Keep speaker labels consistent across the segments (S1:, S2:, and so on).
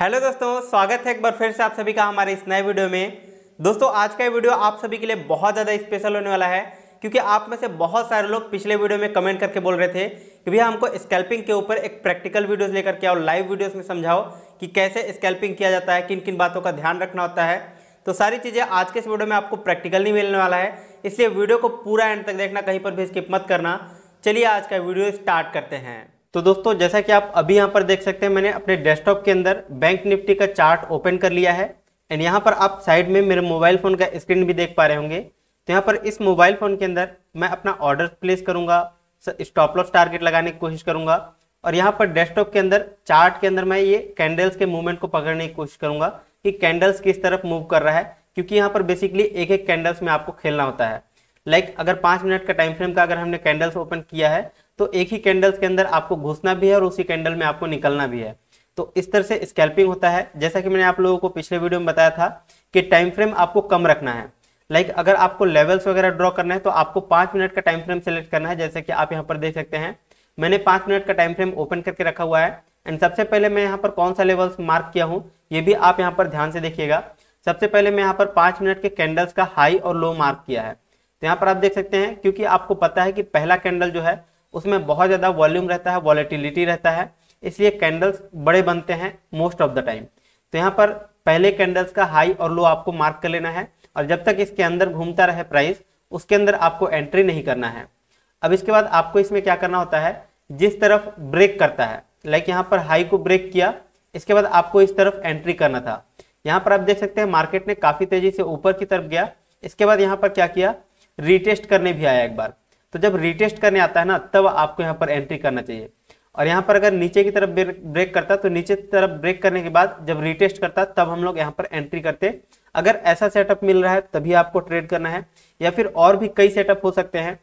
S1: hello दोस्तों स्वागत है एक बार फिर से आप सभी का हमारे इस नए वीडियो में दोस्तों आज का वीडियो आप सभी के लिए बहुत ज़्यादा स्पेशल होने वाला है क्योंकि आप में से बहुत सारे लोग पिछले वीडियो में कमेंट करके बोल रहे थे कि भैया हमको स्कैल्पिंग के ऊपर एक प्रैक्टिकल वीडियोस लेकर के आओ लाइव वीडियोस में समझाओ कि कैसे स्कैल्पिंग किया जाता है किन किन बातों का ध्यान रखना होता है तो सारी चीज़ें आज के इस वीडियो में आपको प्रैक्टिकल नहीं मिलने वाला है इसलिए वीडियो को पूरा एंड तक देखना कहीं पर भी स्किप मत करना चलिए आज का वीडियो स्टार्ट करते हैं तो दोस्तों जैसा कि आप अभी यहाँ पर देख सकते हैं मैंने अपने डेस्कटॉप के अंदर बैंक निफ्टी का चार्ट ओपन कर लिया है एंड यहाँ पर आप साइड में मेरे मोबाइल फ़ोन का स्क्रीन भी देख पा रहे होंगे तो यहाँ पर इस मोबाइल फ़ोन के अंदर मैं अपना ऑर्डर प्लेस करूँगा स्टॉप लॉस टारगेट लगाने की कोशिश करूँगा और यहाँ पर डेस्कटॉप के अंदर चार्ट के अंदर मैं ये कैंडल्स के मूवमेंट को पकड़ने की कोशिश करूँगा कि कैंडल्स किस तरफ मूव कर रहा है क्योंकि यहाँ पर बेसिकली एक एक कैंडल्स में आपको खेलना होता है लाइक like, अगर पाँच मिनट का टाइम फ्रेम का अगर हमने कैंडल्स ओपन किया है तो एक ही कैंडल्स के अंदर आपको घुसना भी है और उसी कैंडल में आपको निकलना भी है तो इस तरह से स्कैल्पिंग होता है जैसा कि मैंने आप लोगों को पिछले वीडियो में बताया था कि टाइम फ्रेम आपको कम रखना है लाइक like अगर आपको लेवल्स वगैरह ड्रॉ करना है तो आपको पांच मिनट का टाइम फ्रेम सेलेक्ट करना है जैसे कि आप यहाँ पर देख सकते हैं मैंने पांच मिनट का टाइम फ्रेम ओपन करके रखा हुआ है एंड सबसे पहले मैं यहाँ पर कौन सा लेवल्स मार्क किया हूँ ये भी आप यहाँ पर ध्यान से देखिएगा सबसे पहले मैं यहाँ पर पांच मिनट के कैंडल्स का हाई और लो मार्क किया है तो यहाँ पर आप देख सकते हैं क्योंकि आपको पता है कि पहला कैंडल जो है उसमें बहुत ज़्यादा वॉल्यूम रहता है वॉलेटिलिटी रहता है इसलिए कैंडल्स बड़े बनते हैं मोस्ट ऑफ द टाइम तो यहाँ पर पहले कैंडल्स का हाई और लो आपको मार्क कर लेना है और जब तक इसके अंदर घूमता रहे प्राइस उसके अंदर आपको एंट्री नहीं करना है अब इसके बाद आपको इसमें क्या करना होता है जिस तरफ ब्रेक करता है लाइक यहाँ पर हाई को ब्रेक किया इसके बाद आपको इस तरफ एंट्री करना था यहाँ पर आप देख सकते हैं मार्केट ने काफ़ी तेज़ी से ऊपर की तरफ गया इसके बाद यहाँ पर क्या किया रिटेस्ट करने भी आया एक बार तो जब रिटेस्ट करने आता है ना तब आपको यहाँ पर एंट्री करना चाहिए और यहाँ पर अगर नीचे की तरफ ब्रेक करता तो नीचे की तरफ ब्रेक करने के बाद जब रिटेस्ट करता तब हम लोग यहाँ पर एंट्री करते अगर ऐसा सेटअप मिल रहा है तभी आपको ट्रेड करना है या फिर और भी कई सेटअप हो सकते हैं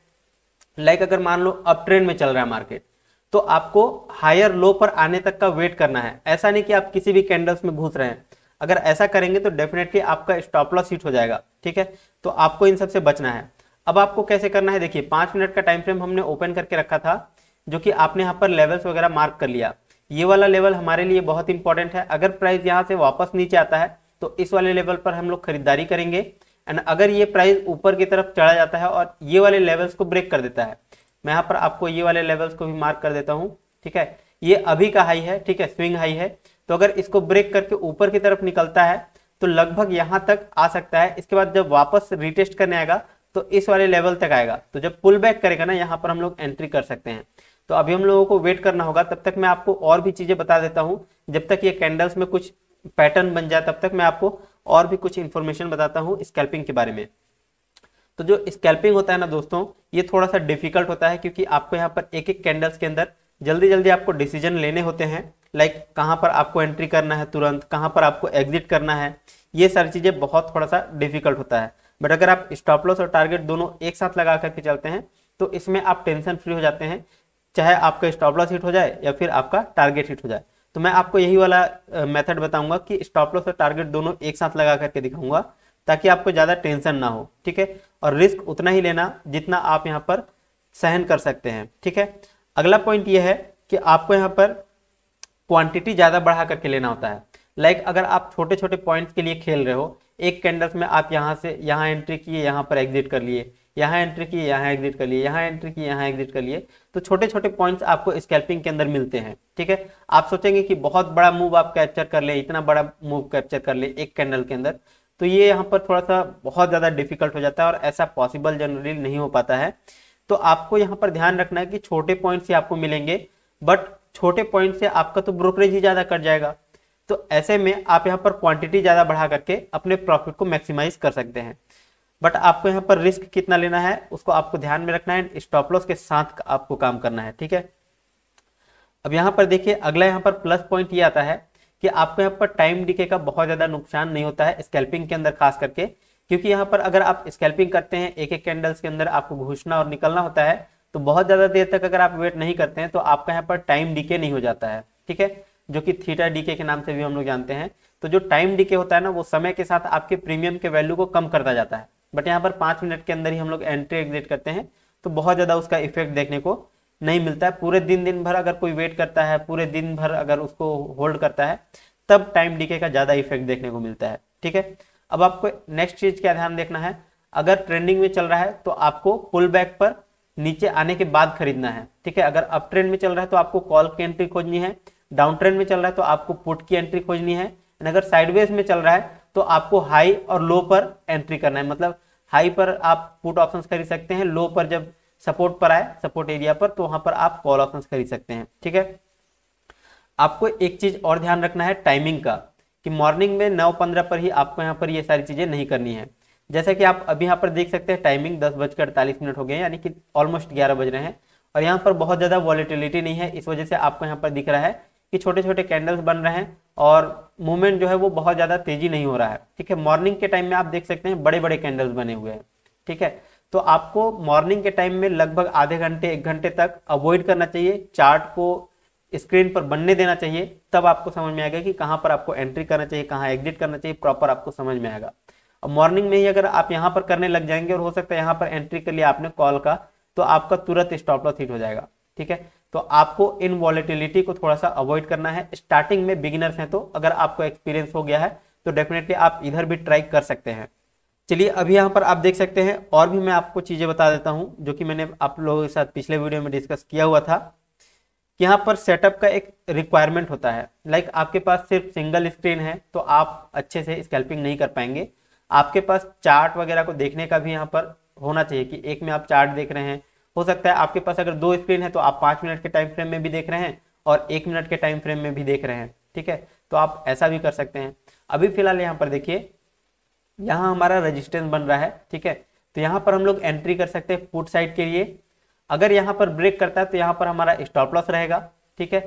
S1: लाइक अगर मान लो अप ट्रेंड में चल रहा है मार्केट तो आपको हायर लो पर आने तक का वेट करना है ऐसा नहीं कि आप किसी भी कैंडल्स में घुस रहे हैं अगर ऐसा करेंगे तो डेफिनेटली आपका स्टॉप लॉस हिट हो जाएगा ठीक है तो आपको इन सबसे बचना है अब आपको कैसे करना है देखिए पांच मिनट का टाइम फ्रेम हमने ओपन करके रखा था जो कि आपने यहाँ पर लेवल्स वगैरह मार्क कर लिया ये वाला लेवल हमारे लिए बहुत इंपॉर्टेंट है अगर प्राइस यहाँ से वापस नीचे आता है तो इस वाले लेवल पर हम लोग खरीदारी करेंगे एंड अगर ये प्राइस ऊपर की तरफ चढ़ा जाता है और ये वाले लेवल्स को ब्रेक कर देता है मैं यहाँ पर आपको ये वाले लेवल्स को भी मार्क कर देता हूँ ठीक है ये अभी का हाई है ठीक है स्विंग हाई है तो अगर इसको ब्रेक करके ऊपर की तरफ निकलता है तो लगभग यहाँ तक आ सकता है इसके बाद जब वापस रिटेस्ट करने आएगा तो इस वाले लेवल तक आएगा तो जब पुल बैक करेगा ना यहाँ पर हम लोग एंट्री कर सकते हैं तो अभी हम लोगों को वेट करना होगा तब तक मैं आपको और भी चीजें बता देता हूँ जब तक ये कैंडल्स में कुछ पैटर्न बन जाए तब तक मैं आपको और भी कुछ इन्फॉर्मेशन बताता हूँ स्कैल्पिंग के बारे में तो जो स्कैल्पिंग होता है ना दोस्तों ये थोड़ा सा डिफिकल्ट होता है क्योंकि आपको यहाँ पर एक एक कैंडल्स के अंदर जल्दी जल्दी आपको डिसीजन लेने होते हैं लाइक कहाँ पर आपको एंट्री करना है तुरंत कहाँ पर आपको एग्जिट करना है ये सारी चीज़ें बहुत थोड़ा सा डिफिकल्ट होता है बट अगर आप स्टॉप लॉस और टारगेट दोनों एक साथ लगा करके चलते हैं तो इसमें आप टेंशन फ्री हो जाते हैं चाहे आपका स्टॉप लॉस हिट हो जाए या फिर आपका टारगेट हिट हो जाए तो मैं आपको यही वाला मेथड बताऊंगा कि स्टॉप लॉस और टारगेट दोनों एक साथ लगा करके दिखाऊंगा ताकि आपको ज़्यादा टेंशन ना हो ठीक है और रिस्क उतना ही लेना जितना आप यहाँ पर सहन कर सकते हैं ठीक है अगला पॉइंट यह है कि आपको यहाँ पर क्वांटिटी ज़्यादा बढ़ा करके लेना होता है लाइक अगर आप छोटे छोटे पॉइंट्स के लिए खेल रहे हो एक कैंडल्स में आप यहाँ से यहाँ एंट्री किए यहाँ पर एग्जिट कर लिए यहाँ एंट्री किए यहाँ एग्जिट कर लिए यहाँ एंट्री किए यहाँ एग्जिट कर लिए तो छोटे छोटे पॉइंट्स आपको स्कैल्पिंग के अंदर मिलते हैं ठीक है आप सोचेंगे कि बहुत बड़ा मूव आप कैप्चर कर ले इतना बड़ा मूव कैप्चर कर ले एक कैंडल के अंदर तो ये यहाँ पर थोड़ा सा बहुत ज़्यादा डिफिकल्ट हो जाता है और ऐसा पॉसिबल जनरली नहीं हो पाता है तो आपको यहाँ पर ध्यान रखना है कि छोटे पॉइंट्स ही आपको मिलेंगे बट छोटे पॉइंट से आपका तो ब्रोकरेज ही ज़्यादा कट जाएगा तो ऐसे में आप यहाँ पर क्वांटिटी ज़्यादा बढ़ा करके अपने प्रॉफिट को मैक्सिमाइज कर सकते हैं बट आपको यहाँ पर रिस्क कितना लेना है उसको आपको ध्यान में रखना है स्टॉप लॉस के साथ आपको काम करना है ठीक है अब यहाँ पर देखिए अगला यहाँ पर प्लस पॉइंट ये आता है कि आपको यहाँ पर टाइम डीके का बहुत ज़्यादा नुकसान नहीं होता है स्कैल्पिंग के अंदर खास करके क्योंकि यहाँ पर अगर आप स्कैल्पिंग करते हैं एक एक कैंडल्स के अंदर आपको घुसना और निकलना होता है तो बहुत ज़्यादा देर तक अगर आप वेट नहीं करते हैं तो आपका यहाँ पर टाइम डीके नहीं हो जाता है ठीक है जो कि थीटा डीके के नाम से भी हम लोग जानते हैं तो जो टाइम डीके होता है ना वो समय के साथ आपके प्रीमियम के वैल्यू को कम करता जाता है बट यहाँ पर पांच मिनट के अंदर ही हम लोग एंट्री एग्जिट करते हैं तो बहुत ज़्यादा उसका इफेक्ट देखने को नहीं मिलता है पूरे दिन दिन भर अगर कोई वेट करता है पूरे दिन भर अगर उसको होल्ड करता है तब टाइम डीके का ज़्यादा इफेक्ट देखने को मिलता है ठीक है अब आपको नेक्स्ट चीज़ क्या ध्यान देखना है अगर ट्रेंडिंग में चल रहा है तो आपको पुल बैक पर नीचे आने के बाद खरीदना है ठीक है अगर अप ट्रेंड में चल रहा है तो आपको कॉल की एंट्री खोजनी है डाउन ट्रेंड में चल रहा है तो आपको पुट की एंट्री खोजनी है अगर साइडवेज में चल रहा है तो आपको हाई और लो पर एंट्री करना है मतलब हाई पर आप पुट ऑप्शन खरीद सकते हैं लो पर जब सपोर्ट पर आए सपोर्ट एरिया पर तो वहां पर आप कॉल ऑप्शन खरीद सकते हैं ठीक है आपको एक चीज और ध्यान रखना है टाइमिंग का कि मॉर्निंग में नौ पंद्रह पर ही आपको यहाँ पर ये यह सारी चीजें नहीं करनी है जैसा कि आप अभी यहाँ पर देख सकते हैं टाइमिंग दस बजकर अड़तालीस मिनट हो गए यानी कि ऑलमोस्ट ग्यारह बज रहे हैं और यहाँ पर बहुत ज़्यादा वॉलिटिलिटी नहीं है इस वजह से आपको यहाँ पर दिख रहा है कि छोटे छोटे कैंडल्स बन रहे हैं और मूवमेंट जो है वो बहुत ज़्यादा तेजी नहीं हो रहा है ठीक है मॉर्निंग के टाइम में आप देख सकते हैं बड़े बड़े कैंडल्स बने हुए हैं ठीक है तो आपको मॉर्निंग के टाइम में लगभग आधे घंटे एक घंटे तक अवॉइड करना चाहिए चार्ट को स्क्रीन पर बनने देना चाहिए तब आपको समझ में आएगा कि कहाँ पर आपको एंट्री करना चाहिए कहाँ एग्जिट करना चाहिए प्रॉपर आपको समझ में आएगा और मॉर्निंग में ही अगर आप यहाँ पर करने लग जाएंगे और हो सकता है यहाँ पर एंट्री कर लिया आपने कॉल का तो आपका तुरंत स्टॉप लॉस हिट हो जाएगा ठीक है तो आपको इन वॉलेटिलिटी को थोड़ा सा अवॉइड करना है स्टार्टिंग में बिगिनर्स हैं तो अगर आपको एक्सपीरियंस हो गया है तो डेफिनेटली आप इधर भी ट्राई कर सकते हैं चलिए अभी यहाँ पर आप देख सकते हैं और भी मैं आपको चीज़ें बता देता हूँ जो कि मैंने आप लोगों के साथ पिछले वीडियो में डिस्कस किया हुआ था कि यहाँ पर सेटअप का एक रिक्वायरमेंट होता है लाइक आपके पास सिर्फ सिंगल स्क्रीन है तो आप अच्छे से स्कैल्पिंग नहीं कर पाएंगे आपके पास चार्ट वगैरह को देखने का भी यहाँ पर होना चाहिए कि एक में आप चार्ट देख रहे हैं हो सकता है आपके पास अगर दो स्क्रीन है तो आप पाँच मिनट के टाइम फ्रेम में भी देख रहे हैं और एक मिनट के टाइम फ्रेम में भी देख रहे हैं ठीक है तो आप ऐसा भी कर सकते हैं अभी फिलहाल यहाँ पर देखिए यहाँ हमारा रजिस्टेंस बन रहा है ठीक है तो यहाँ पर हम लोग एंट्री कर सकते हैं पुट साइड के लिए अगर यहाँ पर ब्रेक करता है तो यहाँ पर हमारा स्टॉप लॉस रहेगा ठीक है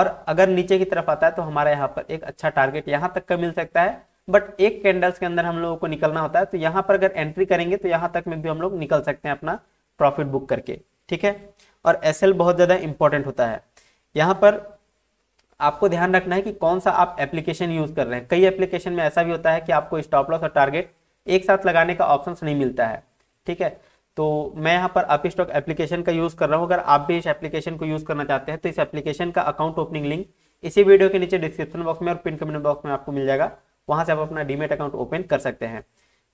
S1: और अगर नीचे की तरफ आता है तो हमारा यहाँ पर एक अच्छा टारगेट यहाँ तक का मिल सकता है बट एक कैंडल्स के अंदर हम लोगों को निकलना होता है तो यहाँ पर अगर एंट्री करेंगे तो यहाँ तक में भी हम लोग निकल सकते हैं अपना प्रॉफिट बुक करके ठीक है और एस बहुत ज़्यादा इंपॉर्टेंट होता है यहाँ पर आपको ध्यान रखना है कि कौन सा आप एप्लीकेशन यूज कर रहे हैं कई एप्लीकेशन में ऐसा भी होता है कि आपको स्टॉप लॉस और टारगेट एक साथ लगाने का ऑप्शन नहीं मिलता है ठीक है तो मैं यहाँ पर आप स्टॉक एप्लीकेशन का यूज कर रहा हूँ अगर आप भी इस एप्लीकेशन को यूज करना चाहते हैं तो इस एप्लीकेशन का अकाउंट ओपनिंग लिंक इसी वीडियो के नीचे डिस्क्रिप्शन बॉक्स में और पिन कमेंट बॉक्स में आपको मिल जाएगा वहां से आप अपना डीमेट अकाउंट ओपन कर सकते हैं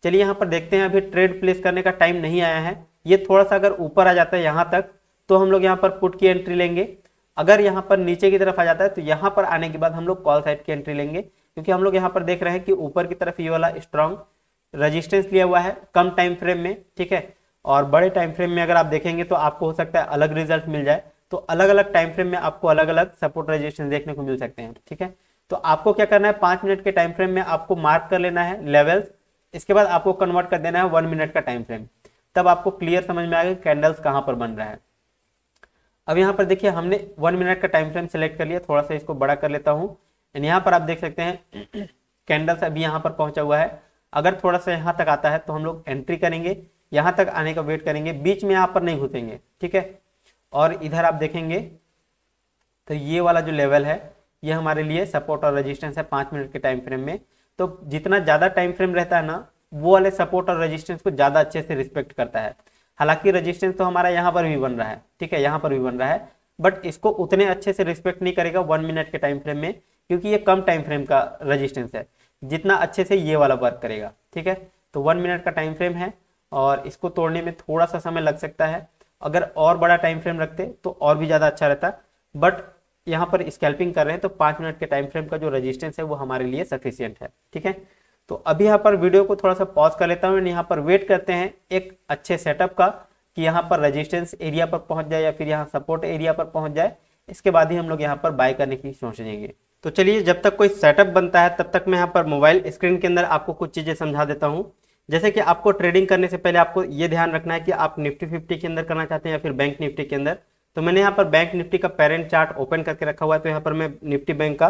S1: चलिए यहाँ पर देखते हैं अभी ट्रेड प्लेस करने का टाइम नहीं आया है ये थोड़ा सा अगर ऊपर आ जाता है यहाँ तक तो हम लोग यहाँ पर पुट की एंट्री लेंगे अगर यहाँ पर नीचे की तरफ आ जाता है तो यहाँ पर आने के बाद हम लोग कॉल साइड की एंट्री लेंगे क्योंकि हम लोग यहाँ पर देख रहे हैं कि ऊपर की तरफ ये वाला स्ट्रॉन्ग रजिस्टेंस लिया हुआ है कम टाइम फ्रेम में ठीक है और बड़े टाइम फ्रेम में अगर आप देखेंगे तो आपको हो सकता है अलग रिजल्ट मिल जाए तो अलग अलग टाइम फ्रेम में आपको अलग अलग सपोर्ट रजिस्टेंस देखने को मिल सकते हैं ठीक है तो आपको क्या करना है पाँच मिनट के टाइम फ्रेम में आपको मार्क कर लेना है लेवल्स इसके बाद आपको कन्वर्ट कर देना है वन मिनट का टाइम फ्रेम तब आपको क्लियर समझ में आएगा कैंडल्स कहाँ पर बन रहा है अब यहाँ पर देखिए हमने वन मिनट का टाइम फ्रेम सेलेक्ट कर लिया थोड़ा सा इसको बड़ा कर लेता हूँ एंड यहाँ पर आप देख सकते हैं कैंडल्स अभी यहाँ पर पहुंचा हुआ है अगर थोड़ा सा यहाँ तक आता है तो हम लोग एंट्री करेंगे यहाँ तक आने का वेट करेंगे बीच में यहाँ पर नहीं घुसेंगे ठीक है और इधर आप देखेंगे तो ये वाला जो लेवल है ये हमारे लिए सपोर्ट और रेजिस्टेंस है पाँच मिनट के टाइम फ्रेम में तो जितना ज़्यादा टाइम फ्रेम रहता है ना वो वाले सपोर्ट और रेजिस्टेंस को ज़्यादा अच्छे से रिस्पेक्ट करता है हालांकि रेजिस्टेंस तो हमारा यहाँ पर भी बन रहा है ठीक है यहाँ पर भी बन रहा है बट इसको उतने अच्छे से रिस्पेक्ट नहीं करेगा वन मिनट के टाइम फ्रेम में क्योंकि ये कम टाइम फ्रेम का रजिस्टेंस है जितना अच्छे से ये वाला वर्क करेगा ठीक है तो वन मिनट का टाइम फ्रेम है और इसको तोड़ने में थोड़ा सा समय लग सकता है अगर और बड़ा टाइम फ्रेम रखते तो और भी ज़्यादा अच्छा रहता बट यहाँ पर स्कैल्पिंग कर रहे हैं तो पांच मिनट के टाइम फ्रेम का जो रजिस्टेंस है वो हमारे लिए सफिशियंट है ठीक है तो अभी यहाँ पर वीडियो को थोड़ा सा पॉज कर लेता हूँ यहाँ पर वेट करते हैं एक अच्छे सेटअप का कि यहाँ पर रजिस्टेंस एरिया पर पहुंच जाए या फिर यहाँ सपोर्ट एरिया पर पहुंच जाए इसके बाद ही हम लोग यहाँ पर बाय करने की सोचेंगे तो चलिए जब तक कोई सेटअप बनता है तब तक मैं यहाँ पर मोबाइल स्क्रीन के अंदर आपको कुछ चीज़ें समझा देता हूँ जैसे कि आपको ट्रेडिंग करने से पहले आपको ये ध्यान रखना है कि आप निफ्टी फिफ्टी के अंदर करना चाहते हैं या फिर बैंक निफ्टी के अंदर तो मैंने यहाँ पर बैंक निफ्टी का पेरेंट चार्ट ओपन करके रखा हुआ है तो यहाँ पर मैं निफ्टी बैंक का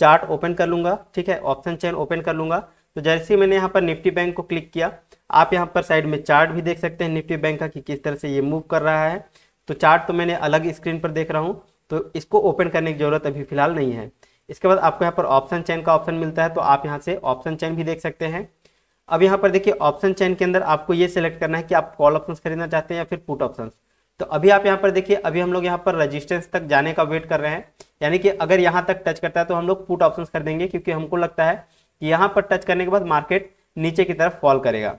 S1: चार्ट ओपन कर लूंगा ठीक है ऑप्शन चेन ओपन कर लूंगा तो जैसे ही मैंने यहाँ पर निफ्टी बैंक को क्लिक किया आप यहाँ पर साइड में चार्ट भी देख सकते हैं निफ्टी बैंक का कि किस तरह से ये मूव कर रहा है तो चार्ट तो मैंने अलग स्क्रीन पर देख रहा हूँ तो इसको ओपन करने की जरूरत अभी फिलहाल नहीं है इसके बाद आपको यहाँ पर ऑप्शन चैन का ऑप्शन मिलता है तो आप यहाँ से ऑप्शन चैन भी देख सकते हैं अब यहाँ पर देखिए ऑप्शन चैन के अंदर आपको ये सिलेक्ट करना है कि आप कॉल ऑप्शन खरीदना चाहते हैं या फिर पुट ऑप्शन तो अभी आप यहाँ पर देखिए अभी हम लोग यहाँ पर रजिस्टेंस तक जाने का वेट कर रहे हैं यानी कि अगर यहाँ तक टच करता है तो हम लोग पुट ऑप्शन कर देंगे क्योंकि हमको लगता है कि यहाँ पर टच करने के बाद मार्केट नीचे की तरफ फॉल करेगा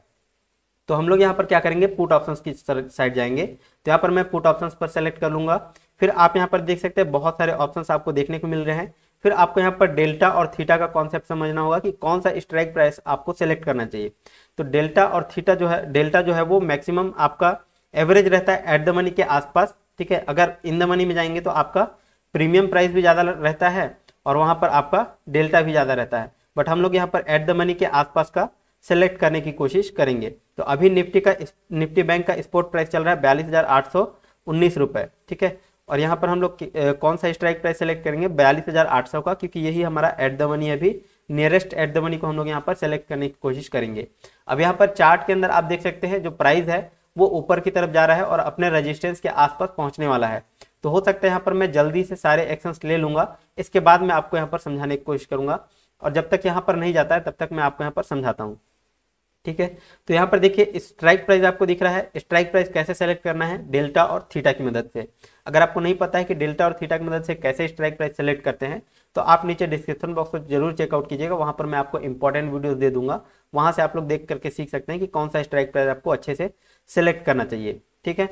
S1: तो हम लोग यहाँ पर क्या करेंगे पुट ऑप्शन की साइड जाएंगे तो यहाँ पर मैं पुट ऑप्शन पर सेलेक्ट कर लूंगा फिर आप यहाँ पर देख सकते हैं बहुत सारे ऑप्शन आपको देखने को मिल रहे हैं फिर आपको यहाँ पर डेल्टा और थीटा का कॉन्सेप्ट समझना होगा कि कौन सा स्ट्राइक प्राइस आपको सेलेक्ट करना चाहिए तो डेल्टा और थीटा जो है डेल्टा जो है वो मैक्सिमम आपका एवरेज रहता है एट द मनी के आसपास ठीक है अगर इन द मनी में जाएंगे तो आपका प्रीमियम प्राइस भी ज़्यादा रहता है और वहाँ पर आपका डेल्टा भी ज़्यादा रहता है बट हम लोग यहाँ पर एट द मनी के आसपास का सेलेक्ट करने की कोशिश करेंगे तो अभी निफ्टी का निफ्टी बैंक का स्पोर्ट प्राइस चल रहा है बयालीस हज़ार आठ सौ उन्नीस ठीक है और यहाँ पर हम लोग कौन सा स्ट्राइक प्राइस सेलेक्ट करेंगे बयालीस हज़ार आठ सौ का क्योंकि यही हमारा एट द मनी अभी नियरेस्ट एट द मनी को हम लोग यहाँ पर सेलेक्ट करने की कोशिश करेंगे अब यहाँ पर चार्ट के अंदर आप देख सकते हैं जो प्राइस है वो ऊपर की तरफ जा रहा है और अपने रेजिस्टेंस के आसपास पहुंचने वाला है तो हो सकता है यहाँ पर मैं जल्दी से सारे एक्शन ले लूंगा इसके बाद मैं आपको यहाँ पर समझाने की कोशिश करूंगा और जब तक यहाँ पर नहीं जाता है तब तक मैं आपको यहाँ पर समझाता हूँ ठीक है तो यहाँ पर देखिए स्ट्राइक प्राइस आपको दिख रहा है स्ट्राइक प्राइस कैसे सेलेक्ट करना है डेल्टा और थीटा की मदद से अगर आपको नहीं पता है कि डेल्टा और थीटा की मदद से कैसे स्ट्राइक प्राइस सेलेक्ट करते हैं तो आप नीचे डिस्क्रिप्शन बॉक्स को जरूर चेकआउट कीजिएगा वहां पर मैं आपको इंपॉर्टेंट वीडियो दे दूंगा वहां से आप लोग देख करके सीख सकते हैं कि कौन सा स्ट्राइक प्राइस आपको अच्छे से सेलेक्ट करना चाहिए ठीक है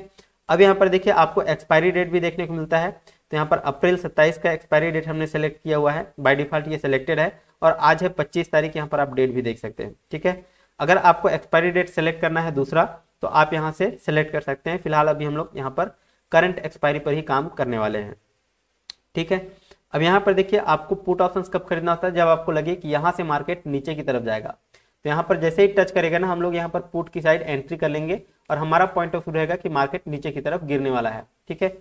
S1: अब यहाँ पर देखिए आपको एक्सपायरी डेट भी देखने को मिलता है तो यहाँ पर अप्रैल 27 का एक्सपायरी डेट हमने सेलेक्ट किया हुआ है बाय डिफॉल्ट ये सिलेक्टेड है और आज है 25 तारीख यहाँ पर आप डेट भी देख सकते हैं ठीक है अगर आपको एक्सपायरी डेट सेलेक्ट करना है दूसरा तो आप यहाँ से सेलेक्ट कर सकते हैं फिलहाल अभी हम लोग यहाँ पर करंट एक्सपायरी पर ही काम करने वाले हैं ठीक है अब यहाँ पर देखिए आपको पुट ऑप्शन कब खरीदना होता है जब आपको लगे कि यहाँ से मार्केट नीचे की तरफ जाएगा तो यहाँ पर जैसे ही टच करेगा ना हम लोग यहाँ पर पुट की साइड एंट्री कर लेंगे और हमारा पॉइंट ऑफ व्यू रहेगा कि मार्केट नीचे की तरफ गिरने वाला है ठीक है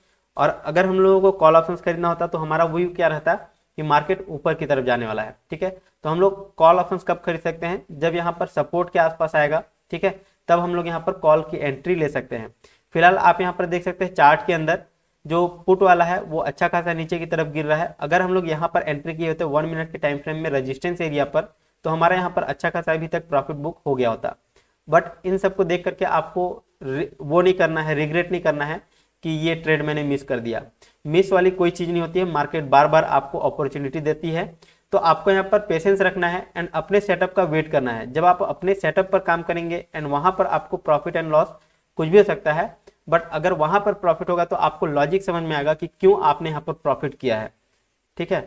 S1: और अगर हम लोगों को कॉल ऑप्शन खरीदना होता तो हमारा व्यू क्या रहता कि मार्केट ऊपर की तरफ जाने वाला है ठीक है तो हम लोग कॉल ऑप्शन कब खरीद सकते हैं जब यहाँ पर सपोर्ट के आसपास आएगा ठीक है तब हम लोग यहाँ पर कॉल की एंट्री ले सकते हैं फिलहाल आप यहाँ पर देख सकते हैं चार्ट के अंदर जो पुट वाला है वो अच्छा खासा नीचे की तरफ गिर रहा है अगर हम लोग यहाँ पर एंट्री किए होते वन मिनट के टाइम फ्रेम में रजिस्टेंस एरिया पर तो हमारा यहाँ पर अच्छा खासा अभी तक प्रॉफिट बुक हो गया होता बट इन सबको देख करके आपको वो नहीं करना है रिग्रेट नहीं करना है कि ये ट्रेड मैंने मिस कर दिया मिस वाली कोई चीज़ नहीं होती है मार्केट बार बार आपको अपॉर्चुनिटी देती है तो आपको यहाँ पर पेशेंस रखना है एंड अपने सेटअप का वेट करना है जब आप अपने सेटअप पर काम करेंगे एंड वहाँ पर आपको प्रॉफिट एंड लॉस कुछ भी हो सकता है बट अगर वहाँ पर प्रॉफिट होगा तो आपको लॉजिक समझ में आएगा कि क्यों आपने यहाँ पर प्रॉफिट किया है ठीक है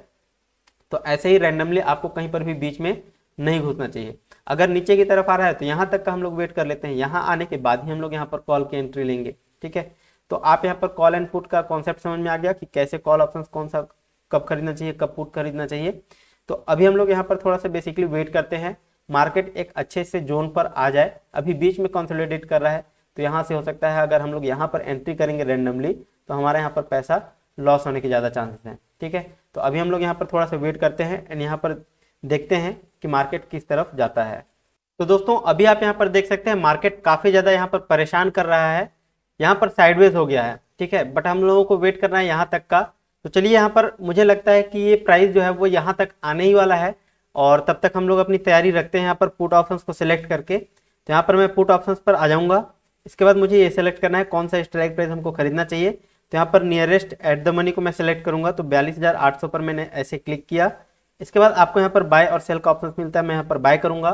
S1: तो ऐसे ही रैंडमली आपको कहीं पर भी बीच में नहीं घुसना चाहिए अगर नीचे की तरफ आ रहा है तो यहाँ तक का हम लोग वेट कर लेते हैं यहाँ आने के बाद ही हम लोग यहाँ पर कॉल की एंट्री लेंगे ठीक है तो आप यहाँ पर कॉल एंड पुट का कॉन्सेप्ट समझ में आ गया कि कैसे कॉल ऑप्शन कौन सा कब खरीदना चाहिए कब पुट खरीदना चाहिए तो अभी हम लोग यहाँ पर थोड़ा सा बेसिकली वेट करते हैं मार्केट एक अच्छे से जोन पर आ जाए अभी बीच में कंसोलिडेट कर रहा है तो यहाँ से हो सकता है अगर हम लोग यहाँ पर एंट्री करेंगे रेंडमली तो हमारे यहाँ पर पैसा लॉस होने के ज़्यादा चांसेस हैं ठीक है तो अभी हम लोग यहाँ पर थोड़ा सा वेट करते हैं एंड यहाँ पर देखते हैं कि मार्केट किस तरफ जाता है तो दोस्तों अभी आप यहाँ पर देख सकते हैं मार्केट काफ़ी ज़्यादा यहाँ पर परेशान कर रहा है यहाँ पर साइडवेज हो गया है ठीक है बट हम लोगों को वेट करना है यहाँ तक का तो चलिए यहाँ पर मुझे लगता है कि ये प्राइस जो है वो यहाँ तक आने ही वाला है और तब तक हम लोग अपनी तैयारी रखते हैं यहाँ पर पुट ऑप्शंस को सिलेक्ट करके तो यहाँ पर मैं पुट ऑप्शंस पर आ जाऊँगा इसके बाद मुझे ये सिलेक्ट करना है कौन सा स्ट्राइक प्राइस हमको खरीदना चाहिए तो यहाँ पर नियरेस्ट एट द मनी को मैं सेलेक्ट करूँगा तो बयालीस पर मैंने ऐसे क्लिक किया इसके बाद आपको यहाँ पर बाय और सेल का ऑप्शन मिलता है मैं यहाँ पर बाय करूंगा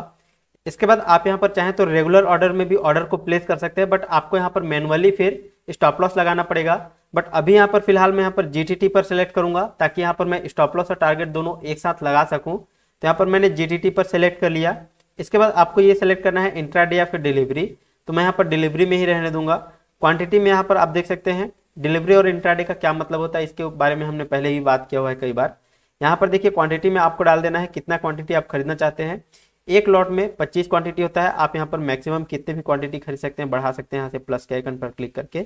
S1: इसके बाद आप यहाँ पर चाहें तो रेगुलर ऑर्डर में भी ऑर्डर को प्लेस कर सकते हैं बट आपको यहाँ पर मैनुअली फिर स्टॉप लॉस लगाना पड़ेगा बट अभी यहाँ पर फिलहाल मैं यहाँ पर जी पर सेलेक्ट करूंगा ताकि यहाँ पर मैं स्टॉप लॉस और टारगेट दोनों एक साथ लगा सकूँ तो यहाँ पर मैंने जी पर सेलेक्ट कर लिया इसके बाद आपको ये सेलेक्ट करना है इंट्रा या फिर डिलीवरी तो मैं यहाँ पर डिलीवरी में ही रहने दूंगा क्वांटिटी में यहाँ पर आप देख सकते हैं डिलीवरी और इंट्राडे का क्या मतलब होता है इसके बारे में हमने पहले ही बात किया हुआ है कई बार यहाँ पर देखिए क्वांटिटी में आपको डाल देना है कितना क्वांटिटी आप खरीदना चाहते हैं एक लॉट में 25 क्वांटिटी होता है आप यहाँ पर मैक्सिमम कितने भी क्वांटिटी खरीद सकते हैं बढ़ा सकते हैं यहाँ से प्लस के आइकन पर क्लिक करके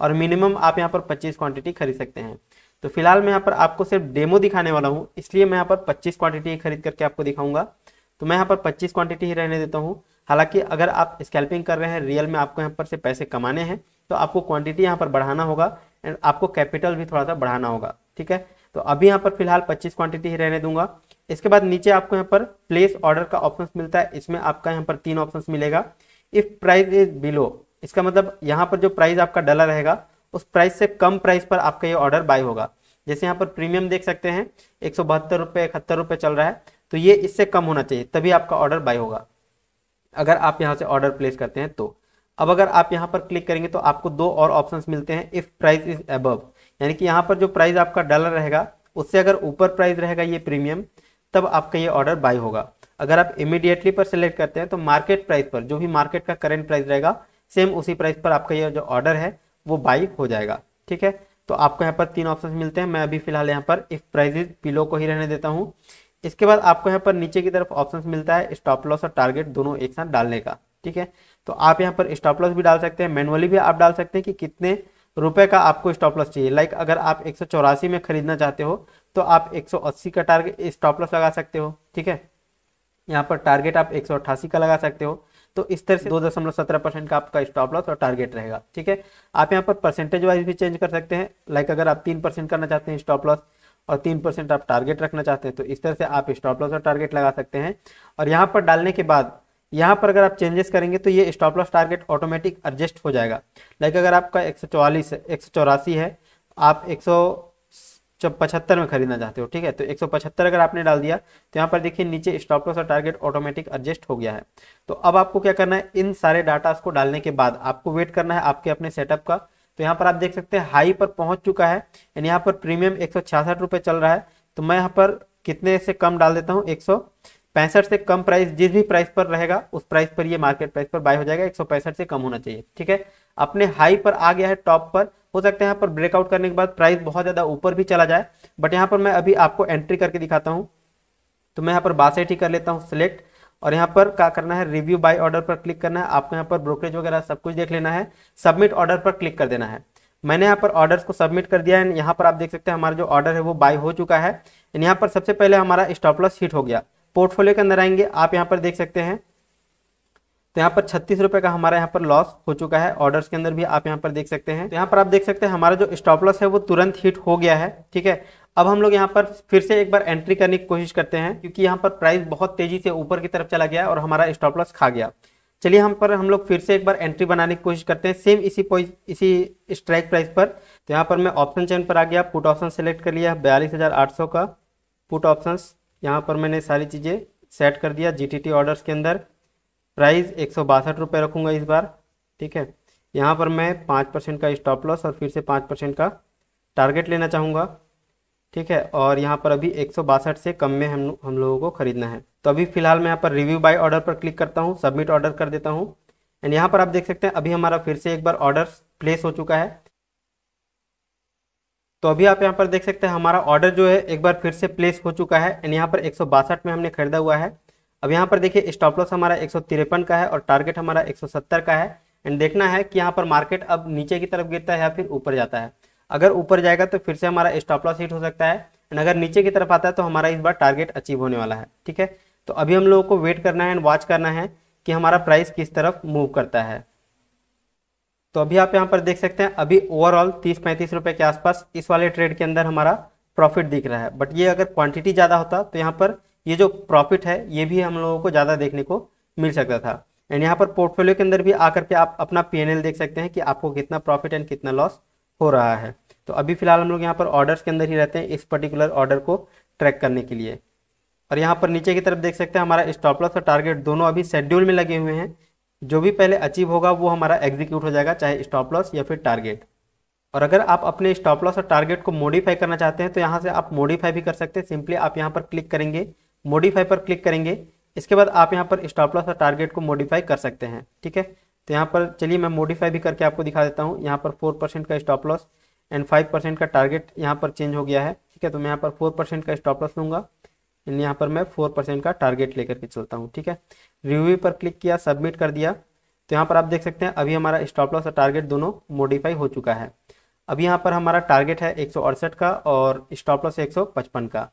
S1: और मिनिमम आप यहाँ पर 25 क्वांटिटी खरीद सकते हैं तो फिलहाल मैं यहाँ पर आपको सिर्फ डेमो दिखाने वाला हूँ इसलिए मैं यहाँ पर पच्चीस क्वांटिटी खरीद करके आपको दिखाऊंगा तो मैं यहाँ पर पच्चीस क्वांटिटी ही रहने देता हूँ हालांकि अगर आप स्कैल्पिंग कर रहे हैं रियल में आपको यहाँ पर से पैसे कमाने हैं तो आपको क्वांटिटी यहाँ पर बढ़ाना होगा एंड आपको कैपिटल भी थोड़ा सा बढ़ाना होगा ठीक है तो अभी यहाँ पर फिलहाल 25 क्वांटिटी ही रहने दूंगा इसके बाद नीचे आपको यहाँ पर प्लेस ऑर्डर का ऑप्शन मिलता है इसमें आपका यहाँ पर तीन ऑप्शन मिलेगा इफ प्राइस इज बिलो इसका मतलब यहाँ पर जो प्राइस आपका डला रहेगा उस प्राइस से कम प्राइस पर आपका ये ऑर्डर बाय होगा जैसे यहाँ पर प्रीमियम देख सकते हैं एक सौ बहत्तर रुपये इकहत्तर रुपये चल रहा है तो ये इससे कम होना चाहिए तभी आपका ऑर्डर बाय होगा अगर आप यहाँ से ऑर्डर प्लेस करते हैं तो अब अगर आप यहाँ पर क्लिक करेंगे तो आपको दो और ऑप्शंस मिलते हैं इफ प्राइस इज अबव यानी कि यहाँ पर जो प्राइस आपका डॉलर रहेगा उससे अगर ऊपर प्राइस रहेगा ये प्रीमियम तब आपका ये ऑर्डर बाई होगा अगर आप इमिडिएटली पर सिलेक्ट करते हैं तो मार्केट प्राइस पर जो भी मार्केट का करेंट प्राइस रहेगा सेम उसी प्राइस पर आपका ये जो ऑर्डर है वो बाई हो जाएगा ठीक है तो आपको यहाँ पर तीन ऑप्शन मिलते हैं मैं अभी फिलहाल यहाँ पर इफ प्राइजेज पिलो को ही रहने देता हूँ इसके बाद आपको यहाँ पर नीचे की तरफ ऑप्शन मिलता है स्टॉप लॉस और टारगेट दोनों एक साथ डालने का ठीक है तो आप यहाँ पर स्टॉप लॉस भी डाल सकते हैं मैनुअली भी आप डाल सकते हैं कि कितने रुपए का आपको स्टॉप लॉस चाहिए लाइक अगर आप एक में खरीदना चाहते हो तो आप 180 का टारगेट स्टॉप लॉस लगा सकते हो ठीक है यहाँ पर टारगेट आप एक का लगा सकते हो तो इस तरह से दो दशमलव सत्रह परसेंट का आपका स्टॉप लॉस और टारगेट रहेगा ठीक है आप यहाँ पर परसेंटेज वाइज भी चेंज कर सकते हैं लाइक अगर आप तीन परसेंट करना चाहते हैं स्टॉप लॉस और तीन परसेंट आप टारगेट रखना चाहते हैं तो इस तरह से आप स्टॉप लॉस और टारगेट लगा सकते हैं और यहाँ पर डालने के बाद यहाँ पर अगर आप चेंजेस करेंगे तो ये stop loss target automatic adjust हो जाएगा लाइक अगर आपका एक है एक है आप एक पचहत्तर में खरीदना चाहते हो ठीक है तो 175 अगर आपने डाल दिया तो यहाँ पर देखिए नीचे स्टॉप लॉस और टारगेट ऑटोमेटिक एडजस्ट हो गया है तो अब आपको क्या करना है इन सारे डाटा को डालने के बाद आपको वेट करना है आपके अपने सेटअप का तो यहाँ पर आप देख सकते हैं हाई पर पहुंच चुका है एंड यहाँ पर प्रीमियम एक चल रहा है तो मैं यहाँ पर कितने से कम डाल देता हूँ एक पैंसठ से कम प्राइस जिस भी प्राइस पर रहेगा उस प्राइस पर ये मार्केट प्राइस पर बाय हो जाएगा एक से कम होना चाहिए ठीक है अपने हाई पर आ गया है टॉप पर हो सकता है यहाँ पर ब्रेकआउट करने के बाद प्राइस बहुत ज़्यादा ऊपर भी चला जाए बट यहाँ पर मैं अभी आपको एंट्री करके दिखाता हूँ तो मैं यहाँ पर बासठ ही कर लेता हूँ सिलेक्ट और यहाँ पर क्या करना है रिव्यू बाय ऑर्डर पर क्लिक करना है आपको यहाँ पर ब्रोकरेज वगैरह सब कुछ देख लेना है सबमिट ऑर्डर पर क्लिक कर देना है मैंने यहाँ पर ऑर्डर्स को सबमिट कर दिया है यहाँ पर आप देख सकते हैं हमारा जो ऑर्डर है वो बाय हो चुका है यहाँ पर सबसे पहले हमारा स्टॉप लॉस हिट हो गया पोर्टफोलियो के अंदर आएंगे आप यहाँ पर देख सकते हैं तो यहाँ पर छत्तीस रुपए का हमारा यहाँ पर लॉस हो चुका है ऑर्डर्स के अंदर भी आप यहाँ पर देख सकते हैं तो यहाँ पर आप देख सकते हैं हमारा जो स्टॉप लॉस है वो तुरंत हिट हो गया है ठीक है अब हम लोग यहाँ पर फिर से एक बार एंट्री करने की कोशिश करते हैं क्योंकि यहाँ पर प्राइस बहुत तेजी से ऊपर की तरफ चला गया और हमारा स्टॉप लॉस खा गया चलिए यहाँ पर हम लोग फिर से एक बार एंट्री बनाने की कोशिश करते हैं सेम इसी इसी स्ट्राइक प्राइस पर तो यहाँ पर मैं ऑप्शन चैन पर आ गया पुट ऑप्शन सेलेक्ट कर लिया बयालीस का पुट ऑप्शंस यहाँ पर मैंने सारी चीज़ें सेट कर दिया जीटीटी ऑर्डर्स के अंदर प्राइस एक सौ बासठ रुपये रखूँगा इस बार ठीक है यहाँ पर मैं पाँच परसेंट का स्टॉप लॉस और फिर से पाँच परसेंट का टारगेट लेना चाहूँगा ठीक है और यहाँ पर अभी एक से कम में हम हम लोगों को खरीदना है तो अभी फिलहाल मैं यहाँ पर रिव्यू बाय ऑर्डर पर क्लिक करता हूँ सबमिट ऑर्डर कर देता हूँ एंड यहाँ पर आप देख सकते हैं अभी हमारा फिर से एक बार ऑर्डर प्लेस हो चुका है तो अभी आप यहाँ पर देख सकते हैं हमारा ऑर्डर जो है एक बार फिर से प्लेस हो चुका है एंड यहाँ पर एक में हमने खरीदा हुआ है अब यहाँ पर देखिए स्टॉप लॉस हमारा एक का है और टारगेट हमारा एक का है एंड देखना है कि यहाँ पर मार्केट अब नीचे की तरफ गिरता है या फिर ऊपर जाता है अगर ऊपर जाएगा तो फिर से हमारा स्टॉप लॉस हिट हो सकता है एंड अगर नीचे की तरफ आता है तो हमारा इस बार टारगेट अचीव होने वाला है ठीक है तो अभी हम लोगों को वेट करना है एंड वॉच करना है कि हमारा प्राइस किस तरफ मूव करता है तो अभी आप यहाँ पर देख सकते हैं अभी ओवरऑल तीस पैंतीस रुपए के आसपास इस वाले ट्रेड के अंदर हमारा प्रॉफिट दिख रहा है बट ये अगर क्वांटिटी ज़्यादा होता तो यहाँ पर ये जो प्रॉफिट है ये भी हम लोगों को ज़्यादा देखने को मिल सकता था एंड यहाँ पर पोर्टफोलियो के अंदर भी आकर के आप अपना पी देख सकते हैं कि आपको कितना प्रॉफिट एंड कितना लॉस हो रहा है तो अभी फिलहाल हम लोग यहाँ पर ऑर्डर्स के अंदर ही रहते हैं इस पर्टिकुलर ऑर्डर को ट्रैक करने के लिए और यहाँ पर नीचे की तरफ देख सकते हैं हमारा स्टॉप लॉस और टारगेट दोनों अभी शेड्यूल में लगे हुए हैं जो भी पहले अचीव होगा वो हमारा एग्जीक्यूट हो जाएगा चाहे स्टॉप लॉस या फिर टारगेट और अगर आप अपने स्टॉप लॉस और टारगेट को मॉडिफाई करना चाहते हैं तो यहाँ से आप मॉडिफाई भी कर सकते हैं सिंपली आप यहाँ पर क्लिक करेंगे मॉडिफाई पर क्लिक करेंगे इसके बाद आप यहाँ पर स्टॉप लॉस और टारगेट को मॉडिफाई कर सकते हैं ठीक है तो यहाँ पर चलिए मैं मॉडिफाई भी करके आपको दिखा देता हूँ यहाँ पर फोर परसेंट का stop loss and five percent का टारगेट यहाँ पर चेंज हो गया है ठीक है तो मैं यहाँ पर फोर परसेंट का स्टॉप लॉस लूँगा यहाँ पर मैं फोर परसेंट का टारगेट लेकर के चलता हूँ ठीक है रिव्यू पर क्लिक किया सबमिट कर दिया तो यहाँ पर आप देख सकते हैं अभी हमारा स्टॉप लॉस और टारगेट दोनों मॉडिफाई हो चुका है अभी यहाँ पर हमारा टारगेट है एक का और स्टॉप लॉस एक का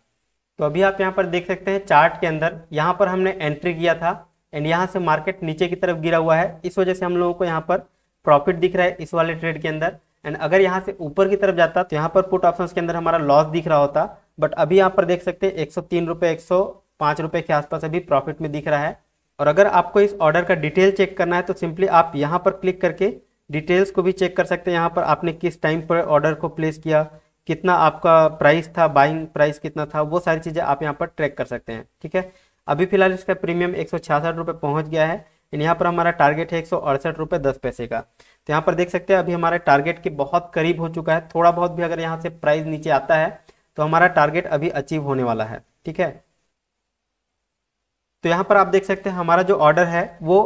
S1: तो अभी आप यहाँ पर देख सकते हैं चार्ट के अंदर यहाँ पर हमने एंट्री किया था एंड यहाँ से मार्केट नीचे की तरफ गिरा हुआ है इस वजह से हम लोगों को यहाँ पर प्रॉफिट दिख रहा है इस वाले ट्रेड के अंदर एंड अगर यहाँ से ऊपर की तरफ जाता तो यहाँ पर पुट ऑप्शन के अंदर हमारा लॉस दिख रहा होता बट अभी यहाँ पर देख सकते हैं एक सौ तीन रुपये एक सौ पाँच रुपये के आसपास अभी प्रॉफिट में दिख रहा है और अगर आपको इस ऑर्डर का डिटेल चेक करना है तो सिंपली आप यहाँ पर क्लिक करके डिटेल्स को भी चेक कर सकते हैं यहाँ पर आपने किस टाइम पर ऑर्डर को प्लेस किया कितना आपका प्राइस था बाइंग प्राइस कितना था वो सारी चीज़ें आप यहाँ पर ट्रैक कर सकते हैं ठीक है अभी फिलहाल इसका प्रीमियम एक सौ पहुँच गया है एंड यहाँ पर हमारा टारगेट है एक सौ दस पैसे का तो यहाँ पर देख सकते हैं अभी हमारे टारगेट के बहुत करीब हो चुका है थोड़ा बहुत भी अगर यहाँ से प्राइस नीचे आता है तो हमारा टारगेट अभी अचीव होने वाला है ठीक है तो यहां पर आप देख सकते हैं हमारा जो ऑर्डर है वो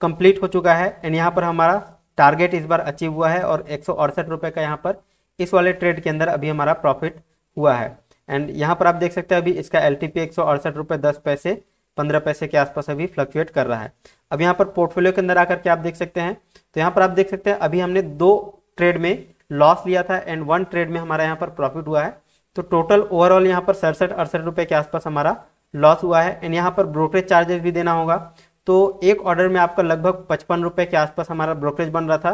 S1: कंप्लीट हो चुका है एंड यहां पर हमारा टारगेट इस बार अचीव हुआ है और एक रुपए का यहाँ पर इस वाले ट्रेड के अंदर अभी हमारा प्रॉफिट हुआ है एंड यहाँ पर आप देख सकते हैं अभी इसका एल टी पी एक सौ अड़सठ दस पैसे पंद्रह पैसे के आसपास अभी फ्लक्चुएट कर रहा है अब यहाँ पर पोर्टफोलियो के अंदर आकर के आप देख सकते हैं तो यहाँ पर आप देख सकते हैं अभी हमने दो ट्रेड में लॉस लिया था एंड वन ट्रेड में हमारा यहाँ पर प्रॉफिट हुआ है तो टोटल ओवरऑल यहाँ पर सड़सठ अड़सठ रुपये के आसपास हमारा लॉस हुआ है एंड यहाँ पर ब्रोकरेज चार्जेस भी देना होगा तो एक ऑर्डर में आपका लगभग पचपन रुपये के आसपास हमारा ब्रोकरेज बन रहा था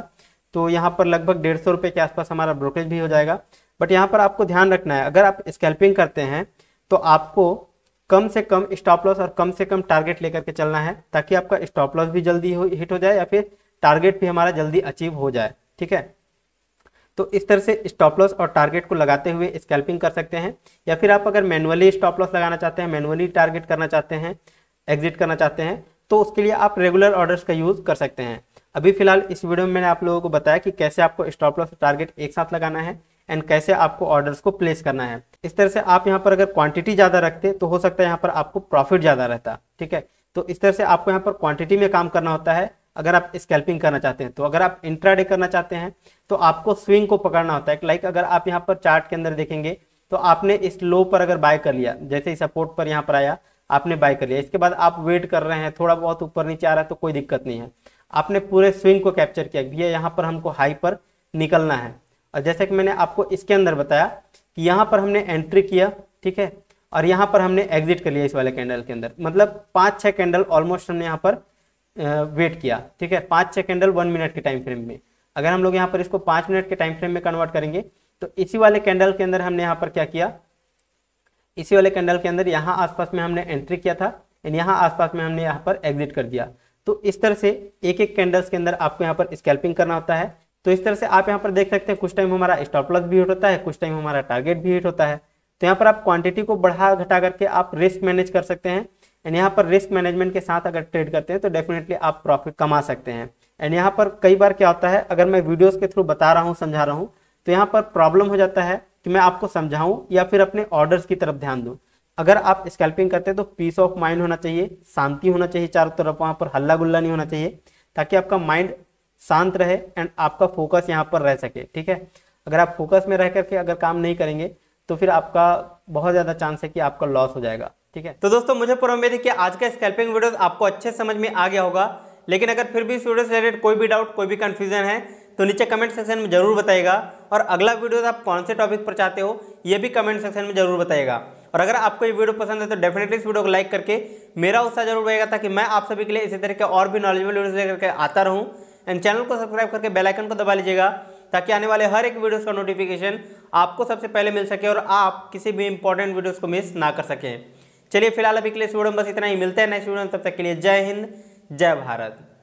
S1: तो यहाँ पर लगभग डेढ़ सौ रुपये के आसपास हमारा ब्रोकरेज भी हो जाएगा बट यहाँ पर आपको ध्यान रखना है अगर आप स्कैल्पिंग करते हैं तो आपको कम से कम स्टॉप लॉस और कम से कम टारगेट लेकर के चलना है ताकि आपका स्टॉप लॉस भी जल्दी हिट हो जाए या फिर टारगेट भी हमारा जल्दी अचीव हो जाए ठीक है तो इस तरह से स्टॉप लॉस और टारगेट को लगाते हुए स्कैल्पिंग कर सकते हैं या फिर आप अगर मैनुअली स्टॉप लॉस लगाना चाहते हैं मैनुअली टारगेट करना चाहते हैं एग्जिट करना चाहते हैं तो उसके लिए आप रेगुलर ऑर्डर्स का यूज़ कर सकते हैं अभी फिलहाल इस वीडियो में मैंने आप लोगों को बताया कि कैसे आपको स्टॉप लॉस टारगेट एक साथ लगाना है एंड कैसे आपको ऑर्डर्स को प्लेस करना है इस तरह से आप यहाँ पर अगर क्वांटिटी ज़्यादा रखते तो हो सकता है यहाँ पर आपको प्रॉफिट ज़्यादा रहता ठीक है तो इस तरह से आपको यहाँ पर क्वांटिटी में काम करना होता है अगर आप स्कैल्पिंग करना चाहते हैं तो अगर आप इंट्राडे करना चाहते हैं तो आपको स्विंग को पकड़ना होता है लाइक अगर आप यहाँ पर चार्ट के अंदर देखेंगे तो आपने इस लो पर अगर बाय कर लिया जैसे ही सपोर्ट पर यहाँ पर आया आपने बाय कर लिया इसके बाद आप वेट कर रहे हैं थोड़ा बहुत ऊपर नीचे आ रहा है तो कोई दिक्कत नहीं है आपने पूरे स्विंग को कैप्चर किया भैया यहाँ पर हमको हाई पर निकलना है और जैसा कि मैंने आपको इसके अंदर बताया कि यहाँ पर हमने एंट्री किया ठीक है और यहाँ पर हमने एग्जिट कर लिया इस वाले कैंडल के अंदर मतलब पाँच छः कैंडल ऑलमोस्ट हमने यहाँ पर वेट किया ठीक है पाँच छः कैंडल वन मिनट के टाइम फ्रेम में अगर हम लोग यहाँ पर इसको पाँच मिनट के टाइम फ्रेम में कन्वर्ट करेंगे तो इसी वाले कैंडल के अंदर हमने यहाँ पर क्या किया इसी वाले कैंडल के अंदर यहाँ आसपास में हमने एंट्री किया था एंड यहाँ आसपास में हमने यहाँ पर एग्जिट कर दिया तो इस तरह से एक एक कैंडल्स के अंदर आपको यहाँ पर स्कैल्पिंग करना होता है तो इस तरह से आप यहाँ पर देख सकते हैं कुछ टाइम हमारा स्टॉप लॉस भी हिट होता है कुछ टाइम हमारा टारगेट भी हिट होता है तो यहाँ पर आप क्वांटिटी को बढ़ा घटा करके आप रिस्क मैनेज कर सकते हैं एंड यहाँ पर रिस्क मैनेजमेंट के साथ अगर ट्रेड करते हैं तो डेफिनेटली आप प्रॉफिट कमा सकते हैं एंड यहाँ पर कई बार क्या होता है अगर मैं वीडियोस के थ्रू बता रहा हूँ समझा रहा हूँ तो यहाँ पर प्रॉब्लम हो जाता है कि मैं आपको समझाऊँ या फिर अपने ऑर्डर्स की तरफ ध्यान दूँ अगर आप स्कैल्पिंग करते हैं तो पीस ऑफ माइंड होना चाहिए शांति होना चाहिए चारों तरफ वहाँ पर हल्ला गुल्ला नहीं होना चाहिए ताकि आपका माइंड शांत रहे एंड आपका फोकस यहाँ पर रह सके ठीक है अगर आप फोकस में रह करके अगर काम नहीं करेंगे तो फिर आपका बहुत ज़्यादा चांस है कि आपका लॉस हो जाएगा ठीक है तो दोस्तों मुझे पूरा उम्मीद है कि आज का स्कैल्पिंग वीडियो आपको अच्छे समझ में आ गया होगा लेकिन अगर फिर भी इस वीडियो से रिलेटेड कोई भी डाउट कोई भी कन्फ्यूजन है तो नीचे कमेंट सेक्शन में जरूर बताएगा और अगला वीडियो आप कौन से टॉपिक पर चाहते हो ये भी कमेंट सेक्शन में जरूर बताएगा और अगर आपको ये वीडियो पसंद है तो डेफिनेटली इस वीडियो को लाइक करके मेरा उत्साह जरूर रहेगा ताकि मैं आप सभी के लिए इसी तरह के और भी नॉलेजेबल वीडियोस लेकर के आता रहूं एंड चैनल को सब्सक्राइब करके बेल आइकन को दबा लीजिएगा ताकि आने वाले हर एक वीडियोस का नोटिफिकेशन आपको सबसे पहले मिल सके और आप किसी भी इंपॉर्टेंट वीडियोस को मिस ना कर सकें चलिए फिलहाल अभी के लिए स्टूडेंट बस इतना ही मिलते हैं नए स्टूडेंट तब तक के लिए जय हिंद जय भारत